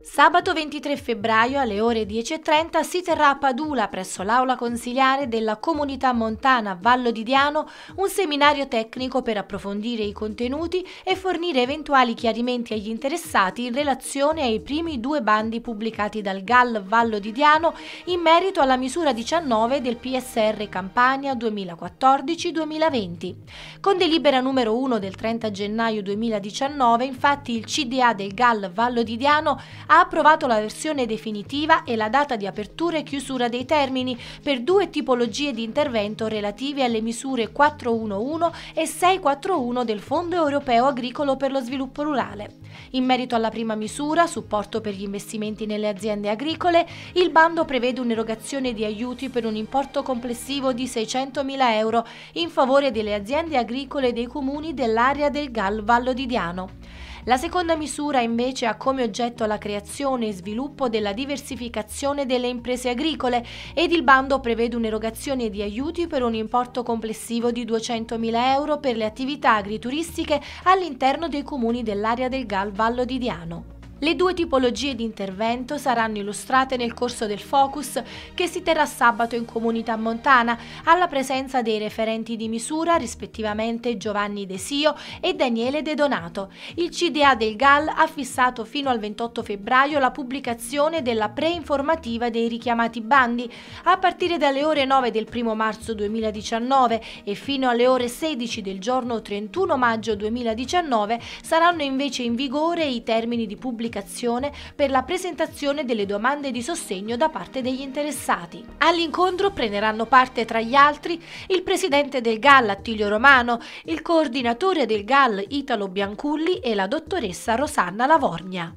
Sabato 23 febbraio alle ore 10.30 si terrà a Padula presso l'aula consiliare della comunità montana Vallo di Diano un seminario tecnico per approfondire i contenuti e fornire eventuali chiarimenti agli interessati in relazione ai primi due bandi pubblicati dal GAL Vallo di Diano in merito alla misura 19 del PSR Campania 2014-2020. Con delibera numero 1 del 30 gennaio 2019 infatti il CDA del GAL Vallo di Diano ha approvato la versione definitiva e la data di apertura e chiusura dei termini per due tipologie di intervento relativi alle misure 411 e 641 del Fondo europeo agricolo per lo sviluppo rurale. In merito alla prima misura, supporto per gli investimenti nelle aziende agricole, il bando prevede un'erogazione di aiuti per un importo complessivo di 600.000 euro in favore delle aziende agricole dei comuni dell'area del Gal Vallo di Diano. La seconda misura invece ha come oggetto la creazione e sviluppo della diversificazione delle imprese agricole ed il bando prevede un'erogazione di aiuti per un importo complessivo di 200.000 euro per le attività agrituristiche all'interno dei comuni dell'area del Gal Vallo di Diano. Le due tipologie di intervento saranno illustrate nel corso del focus che si terrà sabato in Comunità Montana alla presenza dei referenti di misura rispettivamente Giovanni De Sio e Daniele De Donato. Il CDA del GAL ha fissato fino al 28 febbraio la pubblicazione della preinformativa dei richiamati bandi a partire dalle ore 9 del 1 marzo 2019 e fino alle ore 16 del giorno 31 maggio 2019 saranno invece in vigore i termini di pubblicazione comunicazione per la presentazione delle domande di sostegno da parte degli interessati. All'incontro prenderanno parte tra gli altri il presidente del GAL Attilio Romano, il coordinatore del GAL Italo Bianculli e la dottoressa Rosanna Lavorgna.